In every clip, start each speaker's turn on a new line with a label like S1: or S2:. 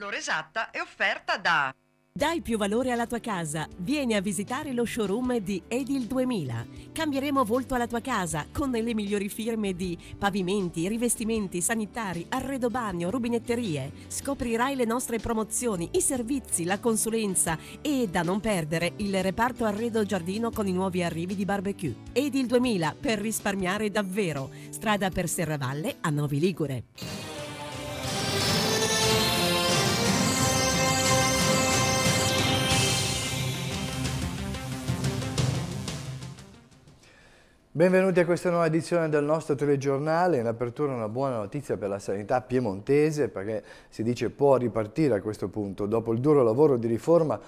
S1: L'ora esatta è offerta da... Dai più valore alla tua casa. Vieni a visitare lo showroom di Edil 2000. Cambieremo volto alla tua casa con le migliori firme di pavimenti, rivestimenti, sanitari, arredo bagno, rubinetterie. Scoprirai le nostre promozioni, i servizi, la consulenza e da non perdere il reparto arredo giardino con i nuovi arrivi di barbecue. Edil 2000 per risparmiare davvero. Strada per Serravalle a Novi Ligure.
S2: Benvenuti a questa nuova edizione del nostro telegiornale. In apertura una buona notizia per la sanità piemontese perché si dice può ripartire a questo punto. Dopo il duro lavoro di riforma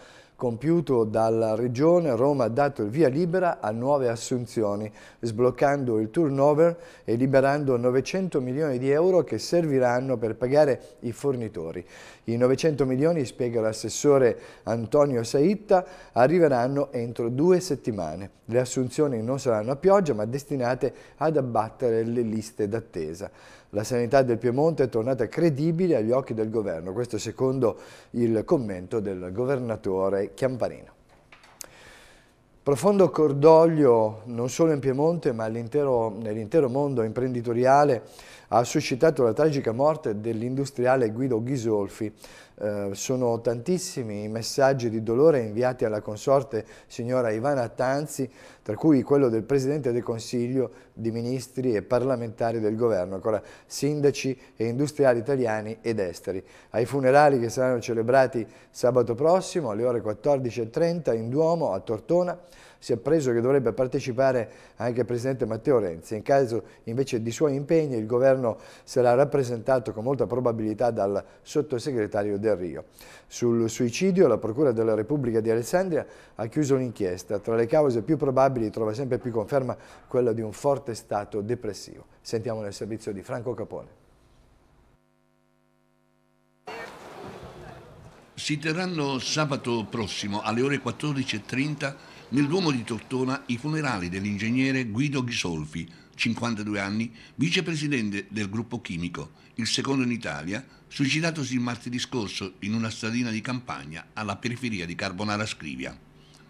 S2: compiuto dalla Regione, Roma ha dato il via libera a nuove assunzioni, sbloccando il turnover e liberando 900 milioni di euro che serviranno per pagare i fornitori. I 900 milioni, spiega l'assessore Antonio Saitta, arriveranno entro due settimane. Le assunzioni non saranno a pioggia, ma destinate ad abbattere le liste d'attesa. La sanità del Piemonte è tornata credibile agli occhi del governo, questo secondo il commento del governatore Chiamparino. Profondo cordoglio non solo in Piemonte ma nell'intero mondo imprenditoriale ha suscitato la tragica morte dell'industriale Guido Ghisolfi. Eh, sono tantissimi i messaggi di dolore inviati alla consorte signora Ivana Tanzi, tra cui quello del Presidente del Consiglio di Ministri e parlamentari del Governo, ancora sindaci e industriali italiani ed esteri. Ai funerali che saranno celebrati sabato prossimo alle ore 14.30 in Duomo a Tortona, si è appreso che dovrebbe partecipare anche il Presidente Matteo Renzi. In caso invece di suoi impegni il Governo sarà rappresentato con molta probabilità dal sottosegretario Del Rio. Sul suicidio la Procura della Repubblica di Alessandria ha chiuso l'inchiesta. Tra le cause più probabili trova sempre più conferma quella di un forte stato depressivo. Sentiamo nel servizio di Franco
S3: Capone. si terranno sabato prossimo alle ore 14.30 nel Duomo di Tortona i funerali dell'ingegnere Guido Ghisolfi, 52 anni, vicepresidente del gruppo chimico, il secondo in Italia, suicidatosi il martedì scorso in una stradina di campagna alla periferia di Carbonara Scrivia.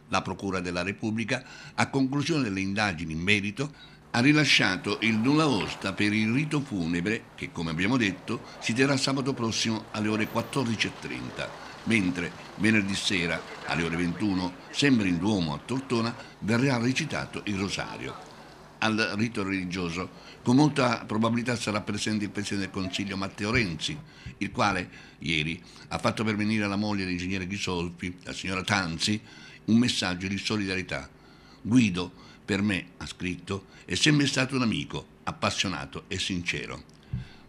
S3: La Procura della Repubblica, a conclusione delle indagini in merito, ha rilasciato il nulla osta per il rito funebre che, come abbiamo detto, si terrà sabato prossimo alle ore 14.30 mentre venerdì sera alle ore 21, sempre in Duomo a Tortona, verrà recitato il rosario. Al rito religioso con molta probabilità sarà presente il Presidente del Consiglio Matteo Renzi, il quale ieri ha fatto pervenire alla moglie dell'ingegnere Ghisolfi, la signora Tanzi, un messaggio di solidarietà. Guido, per me, ha scritto, è sempre stato un amico, appassionato e sincero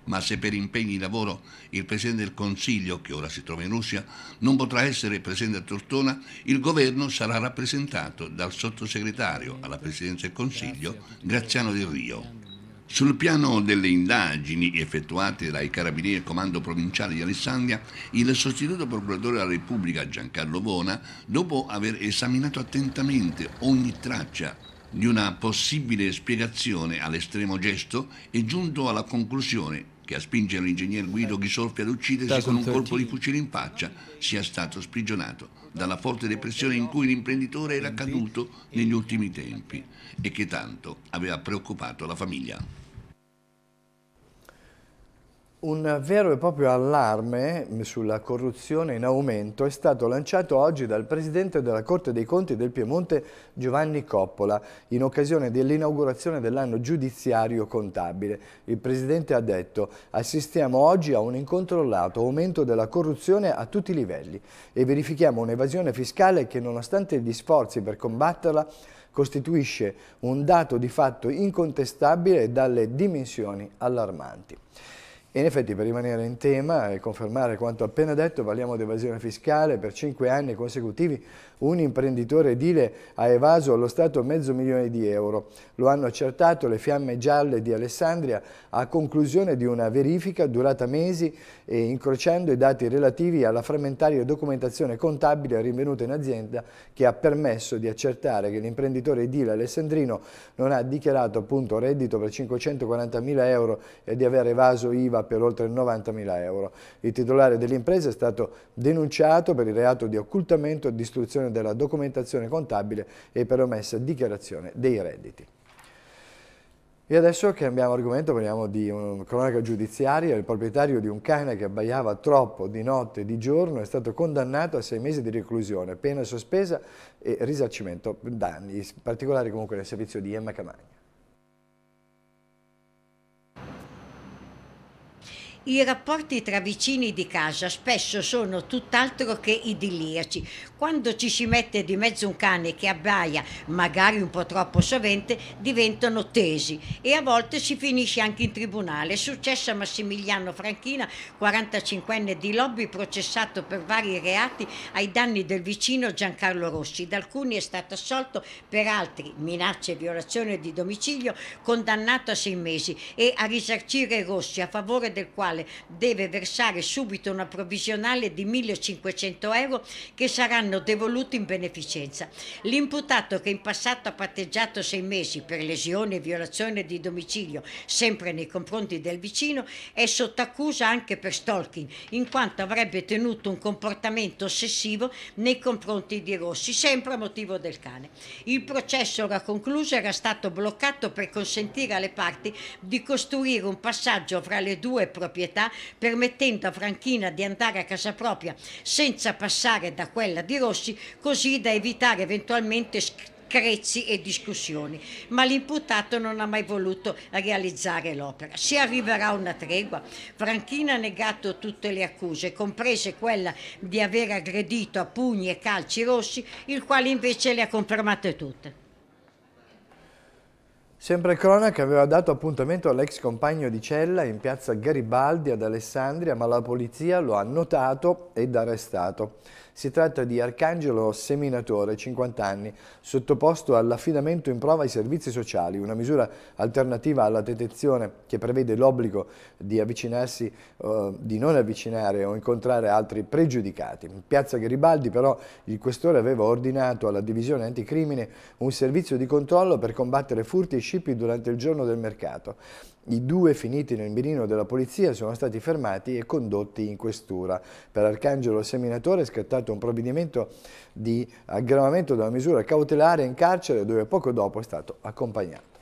S3: ma se per impegni di lavoro il Presidente del Consiglio, che ora si trova in Russia, non potrà essere presente a Tortona, il governo sarà rappresentato dal sottosegretario alla Presidenza del Consiglio, Graziano Del Rio. Sul piano delle indagini effettuate dai Carabinieri del Comando Provinciale di Alessandria, il sostituto procuratore della Repubblica Giancarlo Vona, dopo aver esaminato attentamente ogni traccia di una possibile spiegazione all'estremo gesto, è giunto alla conclusione che a spingere l'ingegner Guido Ghisolfi ad uccidersi con un colpo di fucile in faccia sia stato sprigionato dalla forte depressione in cui l'imprenditore era caduto negli ultimi tempi e che tanto aveva preoccupato la famiglia.
S2: Un vero e proprio allarme sulla corruzione in aumento è stato lanciato oggi dal Presidente della Corte dei Conti del Piemonte Giovanni Coppola in occasione dell'inaugurazione dell'anno giudiziario contabile. Il Presidente ha detto assistiamo oggi a un incontrollato aumento della corruzione a tutti i livelli e verifichiamo un'evasione fiscale che nonostante gli sforzi per combatterla costituisce un dato di fatto incontestabile dalle dimensioni allarmanti in effetti per rimanere in tema e confermare quanto appena detto, parliamo di evasione fiscale, per cinque anni consecutivi un imprenditore edile ha evaso allo Stato mezzo milione di euro. Lo hanno accertato le fiamme gialle di Alessandria a conclusione di una verifica durata mesi e incrociando i dati relativi alla frammentaria documentazione contabile rinvenuta in azienda che ha permesso di accertare che l'imprenditore edile alessandrino non ha dichiarato appunto reddito per 540 mila euro e di aver evaso IVA per oltre 90.000 euro. Il titolare dell'impresa è stato denunciato per il reato di occultamento, e distruzione della documentazione contabile e per omessa dichiarazione dei redditi. E adesso cambiamo argomento, parliamo di una cronaca giudiziaria. Il proprietario di un cane che abbaiava troppo di notte e di giorno è stato condannato a sei mesi di reclusione, pena sospesa e risarcimento danni, in particolare comunque nel servizio di Emma Camagna.
S1: I rapporti tra vicini di casa spesso sono tutt'altro che idilliaci. Quando ci si mette di mezzo un cane che abbaia, magari un po' troppo sovente, diventano tesi e a volte si finisce anche in tribunale. È successo a Massimiliano Franchina, 45enne di lobby, processato per vari reati ai danni del vicino Giancarlo Rossi. Da alcuni è stato assolto, per altri minacce e violazione di domicilio, condannato a sei mesi e a risarcire Rossi a favore del quale quale deve versare subito una provvisionale di 1.500 euro che saranno devoluti in beneficenza. L'imputato che in passato ha patteggiato sei mesi per lesione e violazione di domicilio, sempre nei confronti del vicino, è sotto accusa anche per stalking, in quanto avrebbe tenuto un comportamento ossessivo nei confronti di Rossi, sempre a motivo del cane. Il processo ora concluso era stato bloccato per consentire alle parti di costruire un passaggio fra le due proprietà proprietà permettendo a Franchina di andare a casa propria senza passare da quella di Rossi così da evitare eventualmente screzzi e discussioni, ma l'imputato non ha mai voluto realizzare l'opera. Si arriverà a una tregua, Franchina ha negato tutte le accuse, comprese quella di aver aggredito a pugni e calci rossi, il quale invece le ha confermate tutte.
S2: Sempre Cronaca aveva dato appuntamento all'ex compagno di cella in piazza Garibaldi ad Alessandria, ma la polizia lo ha notato ed arrestato. Si tratta di Arcangelo Seminatore, 50 anni, sottoposto all'affidamento in prova ai servizi sociali, una misura alternativa alla detenzione che prevede l'obbligo di avvicinarsi, eh, di non avvicinare o incontrare altri pregiudicati. In piazza Garibaldi però il questore aveva ordinato alla divisione anticrimine un servizio di controllo per combattere furti e scippi durante il giorno del mercato. I due finiti nel mirino della polizia sono stati fermati e condotti in questura. Per Arcangelo Seminatore è scattato adottato un provvedimento di aggravamento della misura cautelare in carcere dove poco dopo è stato accompagnato.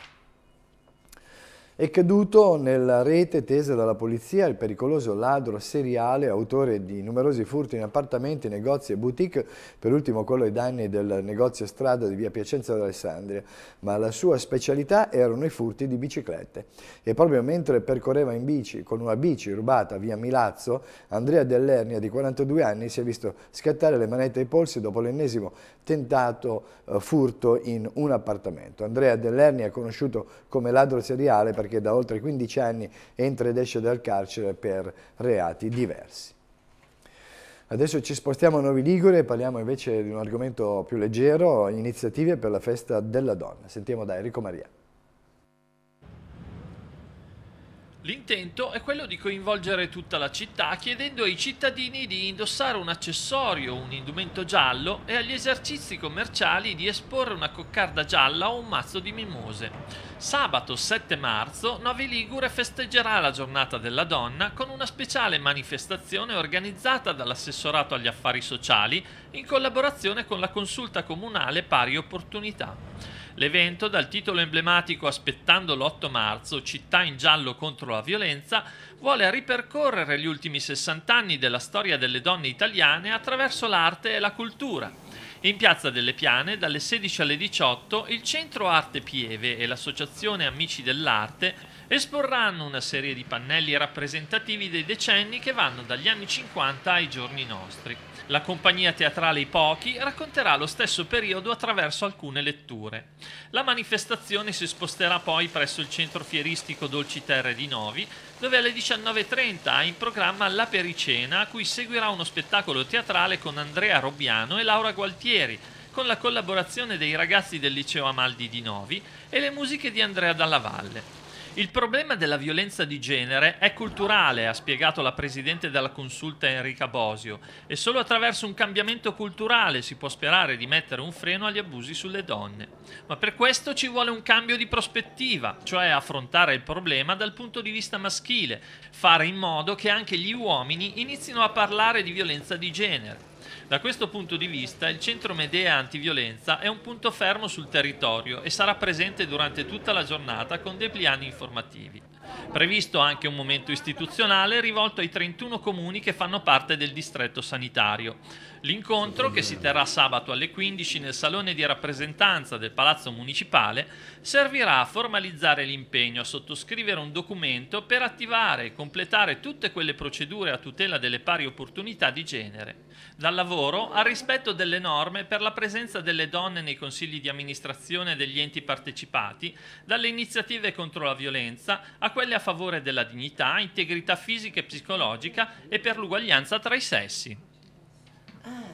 S2: È caduto nella rete tesa dalla polizia il pericoloso ladro seriale, autore di numerosi furti in appartamenti, negozi e boutique, per ultimo quello ai danni del negozio strada di via Piacenza d'Alessandria, ma la sua specialità erano i furti di biciclette. E proprio mentre percorreva in bici, con una bici rubata via Milazzo, Andrea Dell'Ernia, di 42 anni, si è visto scattare le manette ai polsi dopo l'ennesimo tentato eh, furto in un appartamento. Andrea Dell'Ernia è conosciuto come ladro seriale perché che da oltre 15 anni entra ed esce dal carcere per reati diversi. Adesso ci spostiamo a Novi Ligure e parliamo invece di un argomento più leggero, iniziative per la festa della donna. Sentiamo da Enrico Maria.
S4: L'intento è quello di coinvolgere tutta la città chiedendo ai cittadini di indossare un accessorio, un indumento giallo e agli esercizi commerciali di esporre una coccarda gialla o un mazzo di mimose. Sabato 7 marzo Novi Ligure festeggerà la giornata della donna con una speciale manifestazione organizzata dall'assessorato agli affari sociali in collaborazione con la consulta comunale pari opportunità. L'evento, dal titolo emblematico Aspettando l'8 marzo, città in giallo contro la violenza, vuole ripercorrere gli ultimi 60 anni della storia delle donne italiane attraverso l'arte e la cultura. In Piazza delle Piane, dalle 16 alle 18, il Centro Arte Pieve e l'Associazione Amici dell'Arte esporranno una serie di pannelli rappresentativi dei decenni che vanno dagli anni 50 ai giorni nostri la compagnia teatrale I Pochi racconterà lo stesso periodo attraverso alcune letture. La manifestazione si sposterà poi presso il centro fieristico Dolci Terre di Novi, dove alle 19.30 ha in programma La Pericena, a cui seguirà uno spettacolo teatrale con Andrea Robbiano e Laura Gualtieri, con la collaborazione dei ragazzi del liceo Amaldi di Novi e le musiche di Andrea Dalla Valle. Il problema della violenza di genere è culturale, ha spiegato la presidente della consulta Enrica Bosio, e solo attraverso un cambiamento culturale si può sperare di mettere un freno agli abusi sulle donne. Ma per questo ci vuole un cambio di prospettiva, cioè affrontare il problema dal punto di vista maschile, fare in modo che anche gli uomini inizino a parlare di violenza di genere. Da questo punto di vista il Centro Medea Antiviolenza è un punto fermo sul territorio e sarà presente durante tutta la giornata con dei piani informativi. Previsto anche un momento istituzionale rivolto ai 31 comuni che fanno parte del distretto sanitario. L'incontro, che si terrà sabato alle 15 nel salone di rappresentanza del Palazzo Municipale, servirà a formalizzare l'impegno a sottoscrivere un documento per attivare e completare tutte quelle procedure a tutela delle pari opportunità di genere. Dalla lavoro al rispetto delle norme per la presenza delle donne nei consigli di amministrazione degli enti partecipati, dalle iniziative contro la violenza a quelle a favore della dignità, integrità fisica e psicologica e per l'uguaglianza tra i sessi.
S5: Ah.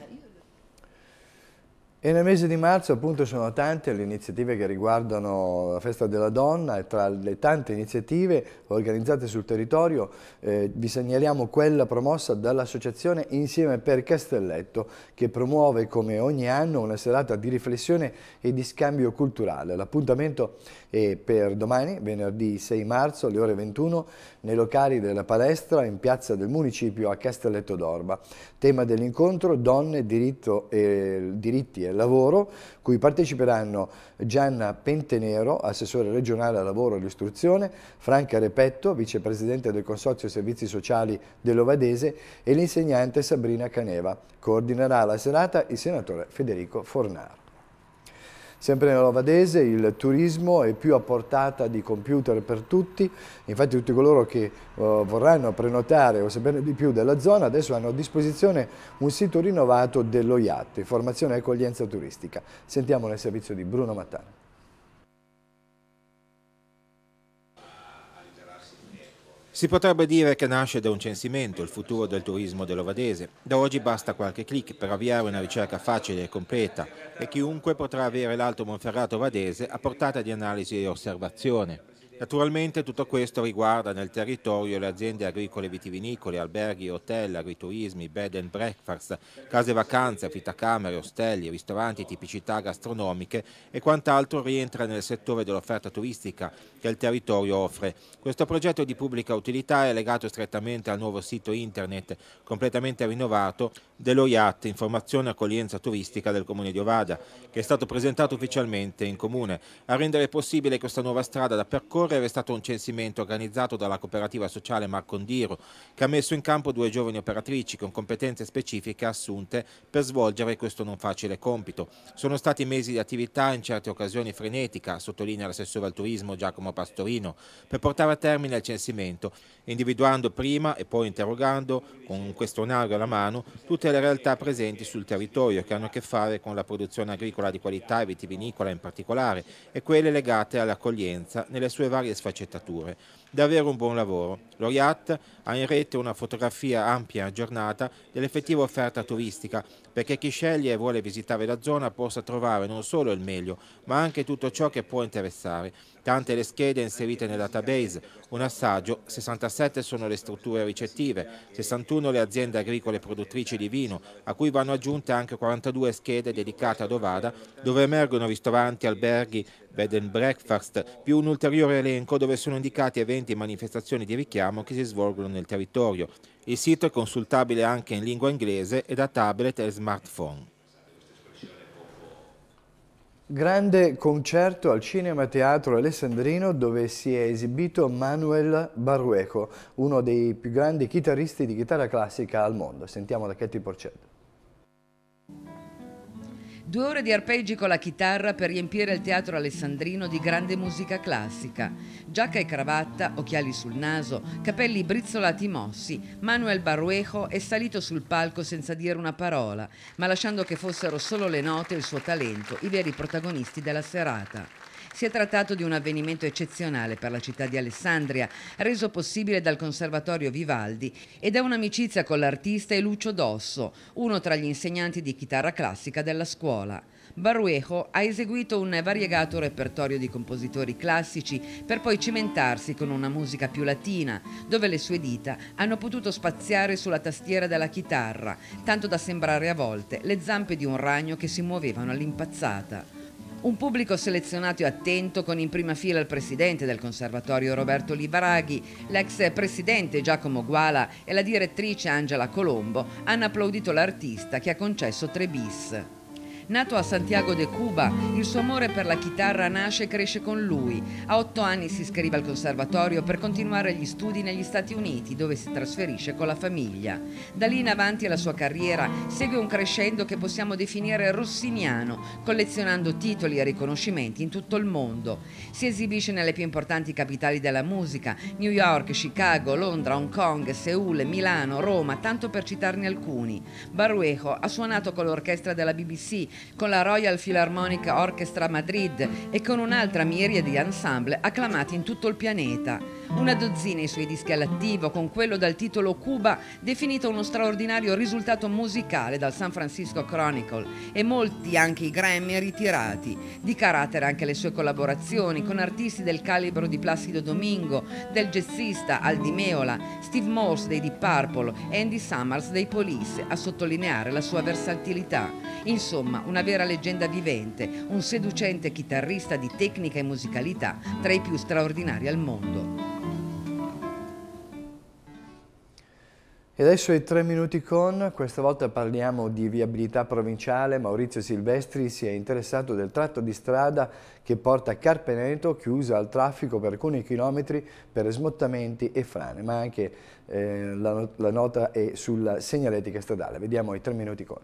S2: E nel mese di marzo appunto sono tante le iniziative che riguardano la festa della donna e tra le tante iniziative organizzate sul territorio eh, vi segnaliamo quella promossa dall'associazione Insieme per Castelletto che promuove come ogni anno una serata di riflessione e di scambio culturale. L'appuntamento e per domani, venerdì 6 marzo alle ore 21, nei locali della palestra in piazza del municipio a Castelletto d'Orba. Tema dell'incontro Donne, e, Diritti e Lavoro, cui parteciperanno Gianna Pentenero, assessore regionale al lavoro e all'istruzione, Franca Repetto, vicepresidente del Consorzio Servizi Sociali dell'Ovadese e l'insegnante Sabrina Caneva. Coordinerà la serata il senatore Federico Fornaro. Sempre nella Rovadese il turismo è più a portata di computer per tutti, infatti tutti coloro che uh, vorranno prenotare o sapere di più della zona adesso hanno a disposizione un sito rinnovato dello IAT, formazione e accoglienza turistica. Sentiamo nel servizio di Bruno Mattana.
S5: Si potrebbe dire che nasce da un censimento il futuro del turismo dell'Ovadese. Da oggi basta qualche clic per avviare una ricerca facile e completa e chiunque potrà avere l'Alto Monferrato Ovadese a portata di analisi e osservazione. Naturalmente tutto questo riguarda nel territorio le aziende agricole vitivinicole, alberghi, hotel, agriturismi, bed and breakfast, case vacanze, affittacamere, ostelli, ristoranti, tipicità gastronomiche e quant'altro rientra nel settore dell'offerta turistica che il territorio offre. Questo progetto di pubblica utilità è legato strettamente al nuovo sito internet completamente rinnovato dello IAT, informazione e accoglienza turistica del comune di Ovada, che è stato presentato ufficialmente in comune, a rendere possibile questa nuova strada da percorrere breve è stato un censimento organizzato dalla cooperativa sociale Marcondiro che ha messo in campo due giovani operatrici con competenze specifiche assunte per svolgere questo non facile compito. Sono stati mesi di attività in certe occasioni frenetica, sottolinea l'assessore al turismo Giacomo Pastorino, per portare a termine il censimento, individuando prima e poi interrogando con un questionario alla mano tutte le realtà presenti sul territorio che hanno a che fare con la produzione agricola di qualità e vitivinicola in particolare e quelle legate all'accoglienza nelle sue varie varie sfaccettature. Davvero un buon lavoro. L'Oriat ha in rete una fotografia ampia e aggiornata dell'effettiva offerta turistica perché chi sceglie e vuole visitare la zona possa trovare non solo il meglio ma anche tutto ciò che può interessare. Tante le schede inserite nel database, un assaggio, 67 sono le strutture ricettive, 61 le aziende agricole produttrici di vino, a cui vanno aggiunte anche 42 schede dedicate ad Ovada, dove emergono ristoranti, alberghi, bed and breakfast, più un ulteriore elenco dove sono indicati eventi e manifestazioni di richiamo che si svolgono nel territorio. Il sito è consultabile anche in lingua inglese e da tablet e smartphone.
S2: Grande concerto al Cinema Teatro Alessandrino dove si è esibito Manuel Barrueco, uno dei più grandi chitarristi di chitarra classica al mondo. Sentiamo da Katie Porcetto.
S6: Due ore di arpeggi con la chitarra per riempire il teatro alessandrino di grande musica classica. Giacca e cravatta, occhiali sul naso, capelli brizzolati mossi, Manuel Barruejo è salito sul palco senza dire una parola, ma lasciando che fossero solo le note e il suo talento i veri protagonisti della serata. Si è trattato di un avvenimento eccezionale per la città di Alessandria, reso possibile dal Conservatorio Vivaldi e da un'amicizia con l'artista e Lucio Dosso, uno tra gli insegnanti di chitarra classica della scuola. Baruejo ha eseguito un variegato repertorio di compositori classici per poi cimentarsi con una musica più latina, dove le sue dita hanno potuto spaziare sulla tastiera della chitarra, tanto da sembrare a volte le zampe di un ragno che si muovevano all'impazzata. Un pubblico selezionato e attento con in prima fila il presidente del Conservatorio Roberto Livaraghi, l'ex presidente Giacomo Guala e la direttrice Angela Colombo hanno applaudito l'artista che ha concesso tre bis. Nato a Santiago de Cuba, il suo amore per la chitarra nasce e cresce con lui. A otto anni si iscrive al conservatorio per continuare gli studi negli Stati Uniti, dove si trasferisce con la famiglia. Da lì in avanti la sua carriera segue un crescendo che possiamo definire rossiniano, collezionando titoli e riconoscimenti in tutto il mondo. Si esibisce nelle più importanti capitali della musica, New York, Chicago, Londra, Hong Kong, Seul, Milano, Roma, tanto per citarne alcuni. Baruejo ha suonato con l'orchestra della BBC con la Royal Philharmonic Orchestra Madrid e con un'altra miriade di ensemble acclamati in tutto il pianeta. Una dozzina i suoi dischi all'attivo, con quello dal titolo Cuba, definito uno straordinario risultato musicale dal San Francisco Chronicle, e molti anche i Grammy ritirati. Di carattere anche le sue collaborazioni con artisti del calibro di Placido Domingo, del jazzista Aldi Meola, Steve Morse dei Deep Purple e Andy Summers dei Police, a sottolineare la sua versatilità. Insomma, una vera leggenda vivente, un seducente chitarrista di tecnica e
S2: musicalità tra i più straordinari al mondo. E adesso i tre minuti con, questa volta parliamo di viabilità provinciale, Maurizio Silvestri si è interessato del tratto di strada che porta a Carpeneto chiusa al traffico per alcuni chilometri per smottamenti e frane, ma anche eh, la, la nota è sulla segnaletica stradale. Vediamo i tre minuti con.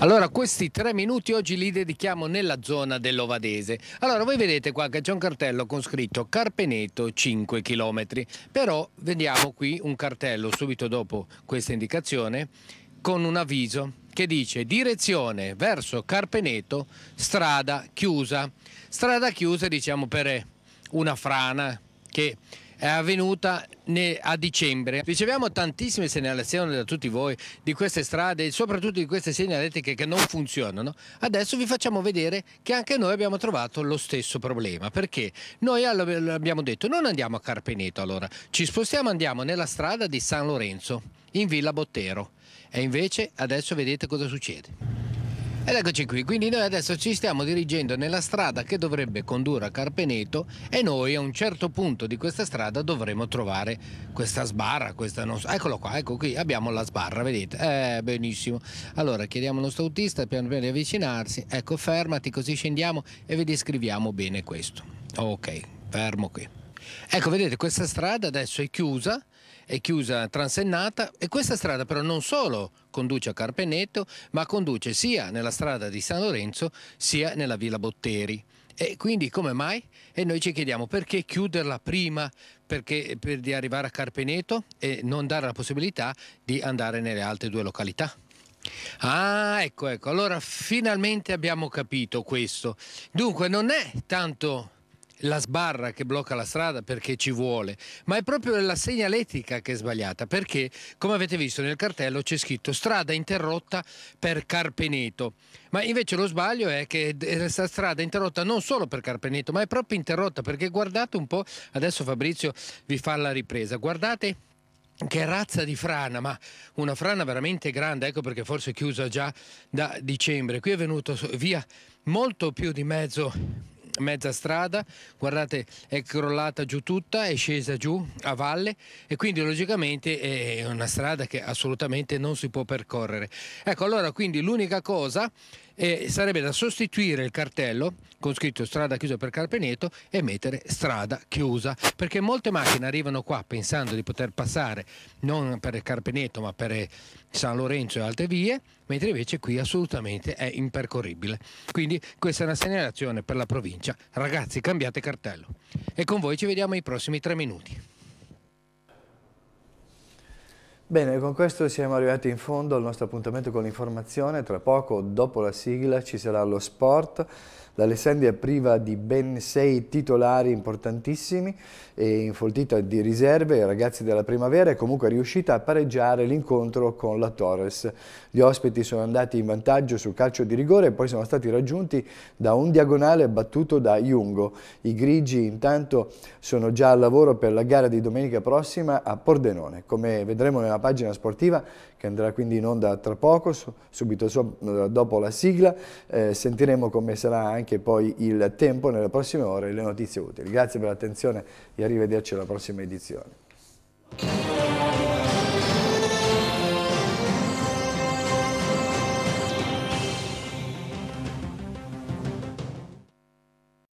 S7: Allora, questi tre minuti oggi li dedichiamo nella zona dell'Ovadese. Allora, voi vedete qua che c'è un cartello con scritto Carpeneto 5 km, però vediamo qui un cartello subito dopo questa indicazione con un avviso che dice direzione verso Carpeneto, strada chiusa. Strada chiusa diciamo per una frana che è avvenuta a dicembre. Riceviamo tantissime segnalazioni da tutti voi di queste strade e soprattutto di queste segnaletiche che non funzionano. Adesso vi facciamo vedere che anche noi abbiamo trovato lo stesso problema perché noi abbiamo detto non andiamo a Carpeneto allora, ci spostiamo andiamo nella strada di San Lorenzo in Villa Bottero e invece adesso vedete cosa succede. Ed eccoci qui, quindi noi adesso ci stiamo dirigendo nella strada che dovrebbe condurre a Carpeneto e noi a un certo punto di questa strada dovremo trovare questa sbarra, questa non... eccolo qua, ecco qui, abbiamo la sbarra, vedete, eh, benissimo. Allora chiediamo al nostro autista piano piano di avvicinarsi, ecco fermati così scendiamo e vi descriviamo bene questo. Ok, fermo qui. Ecco, vedete, questa strada adesso è chiusa, è chiusa Transennata e questa strada però non solo conduce a Carpeneto, ma conduce sia nella strada di San Lorenzo sia nella Villa Botteri. E quindi come mai? E noi ci chiediamo perché chiuderla prima perché, per di arrivare a Carpeneto e non dare la possibilità di andare nelle altre due località? Ah, ecco, ecco, allora finalmente abbiamo capito questo. Dunque non è tanto la sbarra che blocca la strada perché ci vuole, ma è proprio la segnaletica che è sbagliata, perché come avete visto nel cartello c'è scritto strada interrotta per Carpeneto, ma invece lo sbaglio è che questa eh, strada è interrotta non solo per Carpeneto, ma è proprio interrotta perché guardate un po', adesso Fabrizio vi fa la ripresa, guardate che razza di frana, ma una frana veramente grande, ecco perché forse è chiusa già da dicembre. Qui è venuto via molto più di mezzo mezza strada, guardate è crollata giù tutta, è scesa giù a valle e quindi logicamente è una strada che assolutamente non si può percorrere. Ecco allora quindi l'unica cosa e sarebbe da sostituire il cartello con scritto strada chiusa per Carpeneto e mettere strada chiusa, perché molte macchine arrivano qua pensando di poter passare non per Carpeneto ma per eh, San Lorenzo e altre vie, mentre invece qui assolutamente è impercorribile. Quindi questa è una segnalazione per la provincia. Ragazzi, cambiate cartello. E con voi ci vediamo ai prossimi tre minuti.
S2: Bene, con questo siamo arrivati in fondo al nostro appuntamento con l'informazione. Tra poco, dopo la sigla, ci sarà lo sport L'Alessandria priva di ben sei titolari importantissimi e infoltita di riserve, ragazzi della primavera è comunque riuscita a pareggiare l'incontro con la Torres. Gli ospiti sono andati in vantaggio sul calcio di rigore e poi sono stati raggiunti da un diagonale battuto da Jungo. I grigi intanto sono già al lavoro per la gara di domenica prossima a Pordenone, come vedremo nella pagina sportiva che andrà quindi in onda tra poco, subito dopo la sigla, eh, sentiremo come sarà anche anche poi il tempo nelle prossime ore e le notizie utili. Grazie per l'attenzione e arrivederci alla prossima edizione.